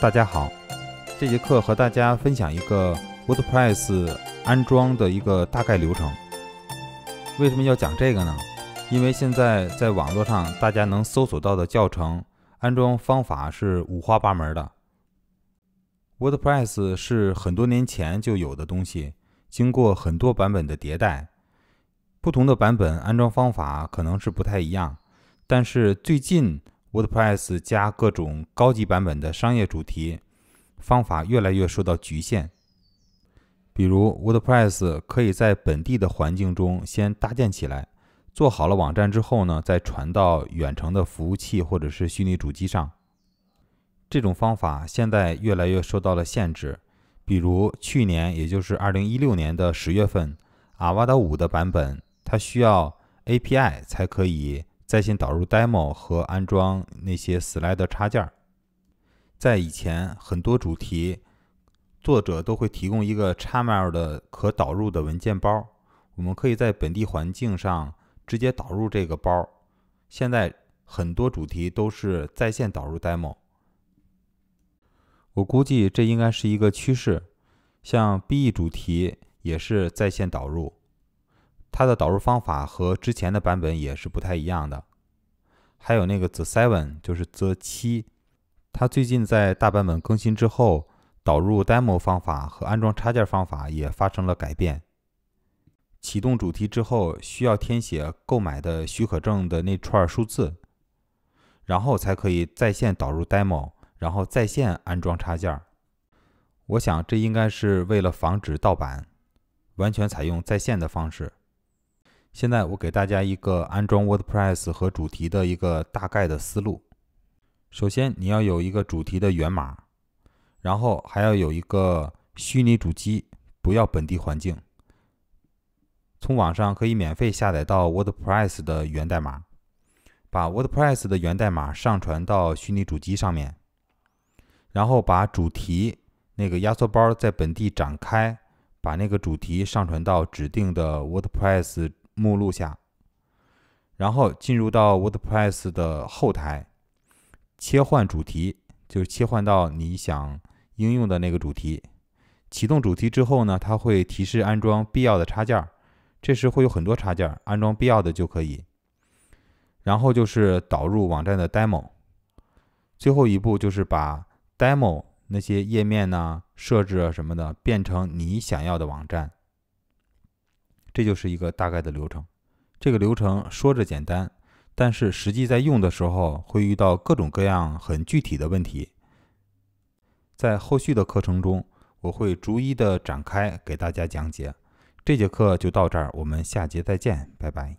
大家好，这节课和大家分享一个 WordPress 安装的一个大概流程。为什么要讲这个呢？因为现在在网络上大家能搜索到的教程安装方法是五花八门的。WordPress 是很多年前就有的东西，经过很多版本的迭代，不同的版本安装方法可能是不太一样，但是最近。WordPress 加各种高级版本的商业主题，方法越来越受到局限。比如，WordPress 可以在本地的环境中先搭建起来，做好了网站之后呢，再传到远程的服务器或者是虚拟主机上。这种方法现在越来越受到了限制。比如，去年也就是二零一六年的十月份，阿瓦达五的版本，它需要 API 才可以。在线导入 demo 和安装那些 slide 插件，在以前很多主题作者都会提供一个 x m l 的可导入的文件包，我们可以在本地环境上直接导入这个包。现在很多主题都是在线导入 demo，我估计这应该是一个趋势。像 be 主题也是在线导入，它的导入方法和之前的版本也是不太一样的。还有那个 The Seven，就是 The 七，它最近在大版本更新之后，导入 Demo 方法和安装插件方法也发生了改变。启动主题之后，需要填写购买的许可证的那串数字，然后才可以在线导入 Demo，然后在线安装插件。我想这应该是为了防止盗版，完全采用在线的方式。现在我给大家一个安装 WordPress 和主题的一个大概的思路。首先，你要有一个主题的源码，然后还要有一个虚拟主机，不要本地环境。从网上可以免费下载到 WordPress 的源代码，把 WordPress 的源代码上传到虚拟主机上面，然后把主题那个压缩包在本地展开，把那个主题上传到指定的 WordPress。目录下，然后进入到 WordPress 的后台，切换主题，就切换到你想应用的那个主题。启动主题之后呢，它会提示安装必要的插件儿，这时会有很多插件儿，安装必要的就可以。然后就是导入网站的 demo，最后一步就是把 demo 那些页面呢、设置啊什么的，变成你想要的网站。这就是一个大概的流程，这个流程说着简单，但是实际在用的时候会遇到各种各样很具体的问题。在后续的课程中，我会逐一的展开给大家讲解。这节课就到这儿，我们下节再见，拜拜。